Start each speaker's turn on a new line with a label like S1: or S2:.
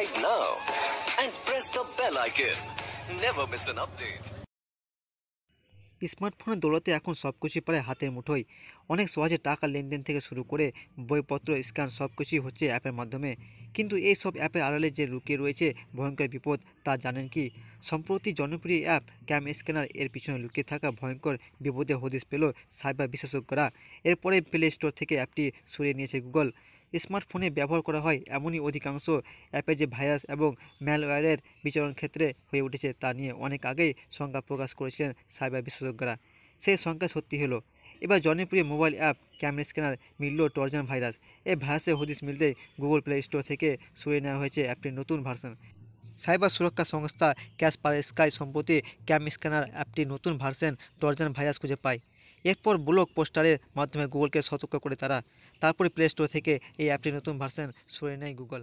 S1: right now and press the bell icon. Never miss an update.
S2: স্মার্টফোনের দৌলতে এখন সব কিছুই প্রায় হাতের মুঠোয় অনেক সহজে টাকা লেনদেন থেকে শুরু করে বইপত্র স্ক্যান সব কিছুই হচ্ছে অ্যাপের মাধ্যমে কিন্তু এই সব অ্যাপের আড়ালে যে লুকিয়ে রয়েছে ভয়ঙ্কর বিপদ তা জানেন কি সম্প্রতি জনপ্রিয় অ্যাপ ক্যাম স্ক্যানার এর পিছনে লুকিয়ে থাকা ভয়ঙ্কর বিপদে হদিস পেল সাইবার বিশেষজ্ঞরা এরপরে প্লে স্টোর থেকে অ্যাপটি সরিয়ে নিয়েছে গুগল স্মার্টফোনে ব্যবহার করা হয় এমনই অধিকাংশ অ্যাপে যে ভাইরাস এবং ম্যালওয়্যারের বিচরণ ক্ষেত্রে হয়ে উঠেছে তা নিয়ে অনেক আগেই শঙ্কা প্রকাশ করেছিলেন সাইবার বিশেষজ্ঞরা সেই শঙ্কা সত্যি হলো এবার জনপ্রিয় মোবাইল অ্যাপ ক্যামেরা স্ক্যানার মিললো টর্জান ভাইরাস এই ভাইরাসের হদিস মিলতেই গুগল প্লে স্টোর থেকে সরিয়ে নেওয়া হয়েছে অ্যাপটির নতুন ভার্সন সাইবার সুরক্ষা সংস্থা ক্যাশ পার স্কাই সম্প্রতি ক্যাম স্ক্যানার অ্যাপটি নতুন ভার্সেন টর্জান ভাইরাস খুঁজে পায় এরপর ব্লক পোস্টারের মাধ্যমে গুগলকে সতর্ক করে তারা তারপরে প্লে স্টোর থেকে এই অ্যাপটি নতুন ভার্সান সরে নেয় গুগল